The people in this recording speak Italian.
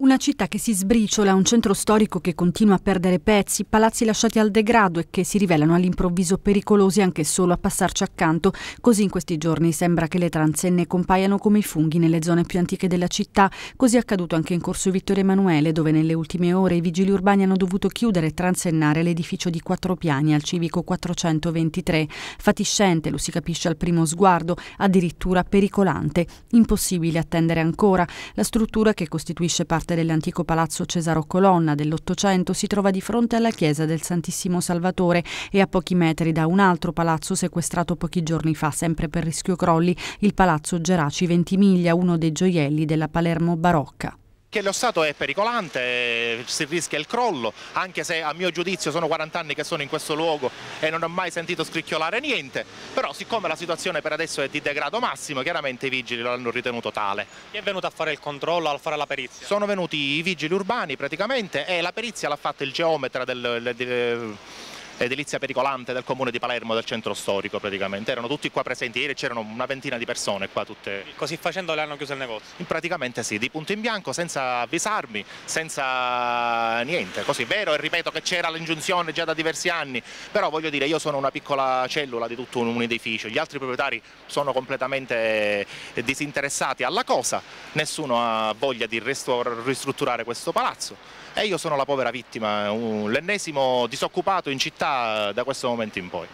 Una città che si sbriciola, un centro storico che continua a perdere pezzi, palazzi lasciati al degrado e che si rivelano all'improvviso pericolosi anche solo a passarci accanto. Così in questi giorni sembra che le transenne compaiano come i funghi nelle zone più antiche della città. Così è accaduto anche in corso Vittorio Emanuele, dove nelle ultime ore i vigili urbani hanno dovuto chiudere e transennare l'edificio di quattro piani al civico 423. Fatiscente, lo si capisce al primo sguardo, addirittura pericolante. Impossibile attendere ancora. La struttura che costituisce parte parte dell'antico palazzo Cesaro Colonna dell'Ottocento si trova di fronte alla chiesa del Santissimo Salvatore e a pochi metri da un altro palazzo sequestrato pochi giorni fa, sempre per rischio crolli, il palazzo Geraci Ventimiglia, uno dei gioielli della Palermo barocca che lo Stato è pericolante, eh, si rischia il crollo, anche se a mio giudizio sono 40 anni che sono in questo luogo e non ho mai sentito scricchiolare niente, però siccome la situazione per adesso è di degrado massimo, chiaramente i vigili l'hanno ritenuto tale. Chi è venuto a fare il controllo, a fare la perizia? Sono venuti i vigili urbani praticamente e la perizia l'ha fatta il geometra del, del, del edilizia pericolante del comune di Palermo, del centro storico praticamente. Erano tutti qua presenti ieri, c'erano una ventina di persone qua tutte. Così facendo le hanno chiuso il negozio? Praticamente sì, di punto in bianco, senza avvisarmi, senza niente. Così vero e ripeto che c'era l'ingiunzione già da diversi anni, però voglio dire io sono una piccola cellula di tutto un edificio, gli altri proprietari sono completamente eh, disinteressati alla cosa, nessuno ha voglia di ristrutturare questo palazzo e io sono la povera vittima, l'ennesimo disoccupato in città da questo momento in poi.